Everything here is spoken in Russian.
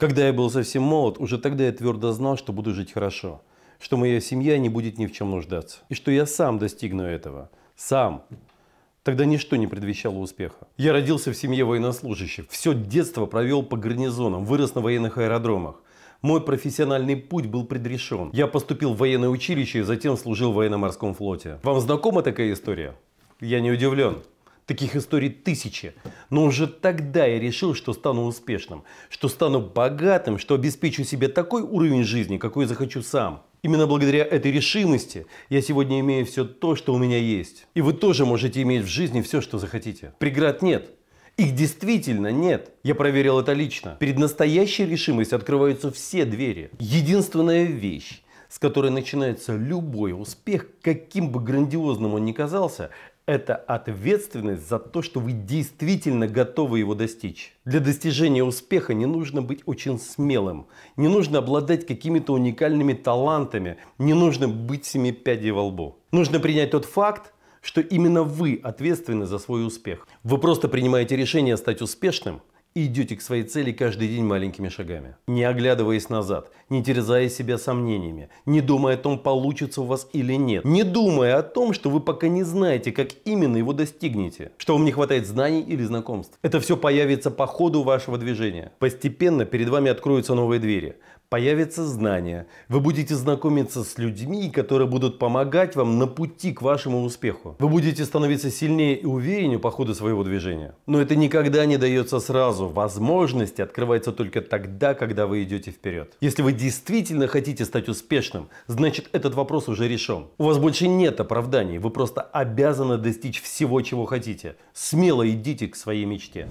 Когда я был совсем молод, уже тогда я твердо знал, что буду жить хорошо, что моя семья не будет ни в чем нуждаться, и что я сам достигну этого. Сам. Тогда ничто не предвещало успеха. Я родился в семье военнослужащих. Все детство провел по гарнизонам, вырос на военных аэродромах. Мой профессиональный путь был предрешен. Я поступил в военное училище и затем служил в военно-морском флоте. Вам знакома такая история? Я не удивлен. Таких историй тысячи. Но уже тогда я решил, что стану успешным, что стану богатым, что обеспечу себе такой уровень жизни, какой захочу сам. Именно благодаря этой решимости я сегодня имею все то, что у меня есть. И вы тоже можете иметь в жизни все, что захотите. Преград нет. Их действительно нет. Я проверил это лично. Перед настоящей решимостью открываются все двери. Единственная вещь, с которой начинается любой успех, каким бы грандиозным он ни казался, это ответственность за то, что вы действительно готовы его достичь. Для достижения успеха не нужно быть очень смелым, не нужно обладать какими-то уникальными талантами, не нужно быть семи пядей во лбу. Нужно принять тот факт, что именно вы ответственны за свой успех. Вы просто принимаете решение стать успешным – и идете к своей цели каждый день маленькими шагами. Не оглядываясь назад, не терзая себя сомнениями, не думая о том, получится у вас или нет, не думая о том, что вы пока не знаете, как именно его достигнете, что вам не хватает знаний или знакомств. Это все появится по ходу вашего движения. Постепенно перед вами откроются новые двери, появятся знания, вы будете знакомиться с людьми, которые будут помогать вам на пути к вашему успеху. Вы будете становиться сильнее и увереннее по ходу своего движения. Но это никогда не дается сразу фразу «возможности» открывается только тогда, когда вы идете вперед. Если вы действительно хотите стать успешным, значит этот вопрос уже решен. У вас больше нет оправданий, вы просто обязаны достичь всего, чего хотите. Смело идите к своей мечте.